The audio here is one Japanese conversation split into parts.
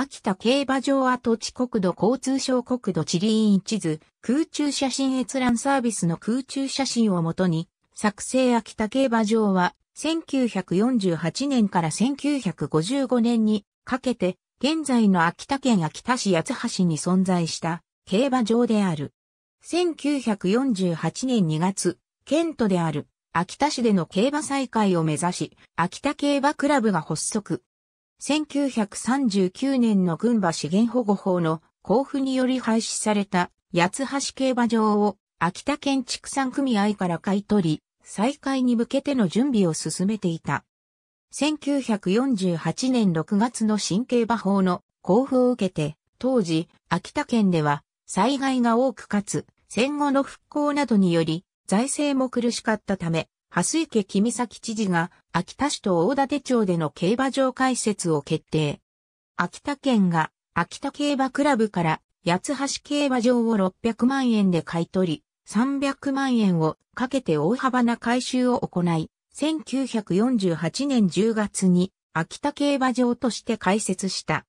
秋田競馬場跡地国土交通省国土地理院地図、空中写真閲覧サービスの空中写真をもとに、作成秋田競馬場は、1948年から1955年にかけて、現在の秋田県秋田市八橋に存在した競馬場である。1948年2月、県都である秋田市での競馬再開を目指し、秋田競馬クラブが発足。1939年の群馬資源保護法の交付により廃止された八橋競馬場を秋田県畜産組合から買い取り、再開に向けての準備を進めていた。1948年6月の新競馬法の交付を受けて、当時、秋田県では災害が多くかつ、戦後の復興などにより、財政も苦しかったため、蓮池君崎知事が秋田市と大館町での競馬場開設を決定。秋田県が秋田競馬クラブから八橋競馬場を600万円で買い取り、300万円をかけて大幅な改修を行い、1948年10月に秋田競馬場として開設した。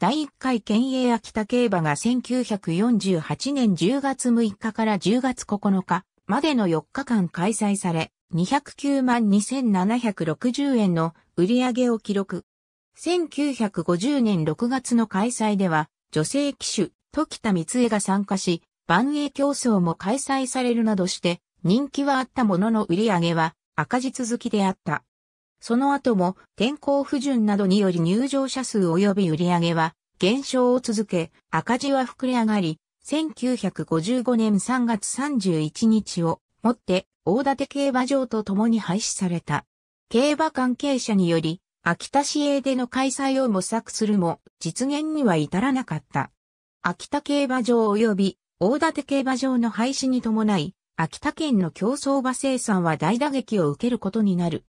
第1回県営秋田競馬が1948年10月6日から10月9日までの4日間開催され、209万2760円の売り上げを記録。1950年6月の開催では、女性騎手、時田光恵が参加し、万栄競争も開催されるなどして、人気はあったものの売り上げは赤字続きであった。その後も天候不順などにより入場者数及び売り上げは減少を続け、赤字は膨れ上がり、1955年3月31日をもって、大館競馬場と共に廃止された。競馬関係者により、秋田市営での開催を模索するも、実現には至らなかった。秋田競馬場及び大館競馬場の廃止に伴い、秋田県の競争馬生産は大打撃を受けることになる。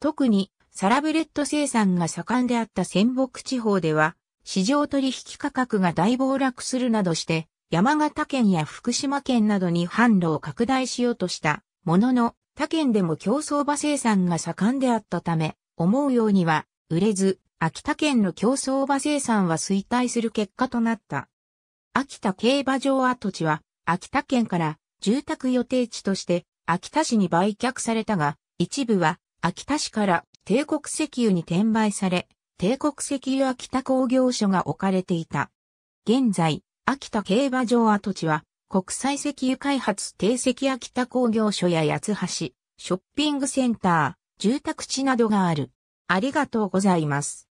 特に、サラブレッド生産が盛んであった仙北地方では、市場取引価格が大暴落するなどして、山形県や福島県などに販路を拡大しようとしたものの、他県でも競走馬生産が盛んであったため、思うようには売れず、秋田県の競走馬生産は衰退する結果となった。秋田競馬場跡地は、秋田県から住宅予定地として秋田市に売却されたが、一部は秋田市から帝国石油に転売され、帝国石油秋田工業所が置かれていた。現在、秋田競馬場跡地は、国際石油開発定石秋田工業所や八橋、ショッピングセンター、住宅地などがある。ありがとうございます。